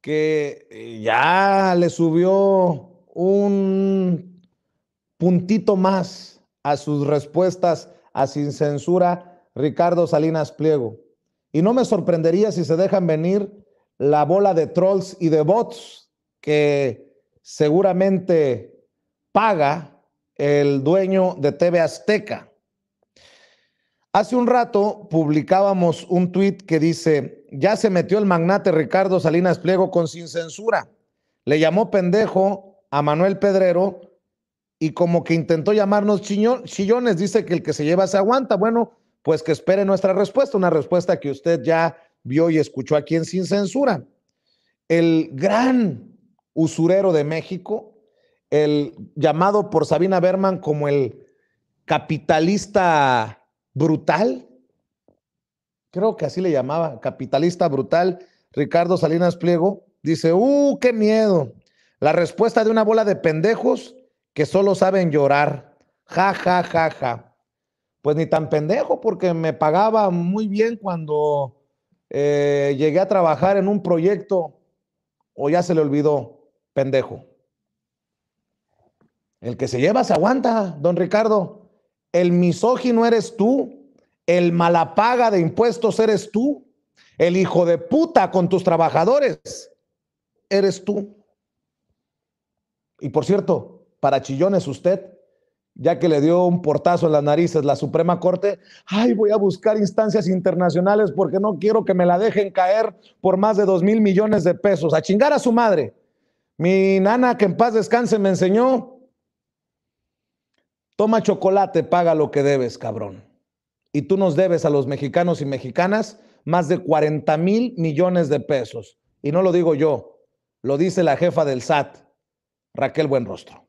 que eh, ya le subió un puntito más a sus respuestas a Sin Censura Ricardo Salinas Pliego. Y no me sorprendería si se dejan venir la bola de trolls y de bots que seguramente paga el dueño de TV Azteca. Hace un rato publicábamos un tuit que dice, ya se metió el magnate Ricardo Salinas Pliego con sin censura. Le llamó pendejo a Manuel Pedrero y como que intentó llamarnos chillones, dice que el que se lleva se aguanta. Bueno, pues que espere nuestra respuesta, una respuesta que usted ya vio y escuchó aquí en Sin Censura. El gran usurero de México, el llamado por Sabina Berman como el capitalista brutal, creo que así le llamaba, capitalista brutal, Ricardo Salinas Pliego, dice, ¡uh, qué miedo! La respuesta de una bola de pendejos que solo saben llorar. Ja, ja, ja, ja. Pues ni tan pendejo, porque me pagaba muy bien cuando eh, llegué a trabajar en un proyecto o ya se le olvidó, pendejo. El que se lleva se aguanta, don Ricardo. El misógino eres tú, el malapaga de impuestos eres tú, el hijo de puta con tus trabajadores eres tú. Y por cierto, para chillones usted, ya que le dio un portazo en las narices la Suprema Corte, ay, voy a buscar instancias internacionales porque no quiero que me la dejen caer por más de dos mil millones de pesos. A chingar a su madre. Mi nana, que en paz descanse, me enseñó Toma chocolate, paga lo que debes, cabrón. Y tú nos debes a los mexicanos y mexicanas más de 40 mil millones de pesos. Y no lo digo yo, lo dice la jefa del SAT, Raquel Buenrostro.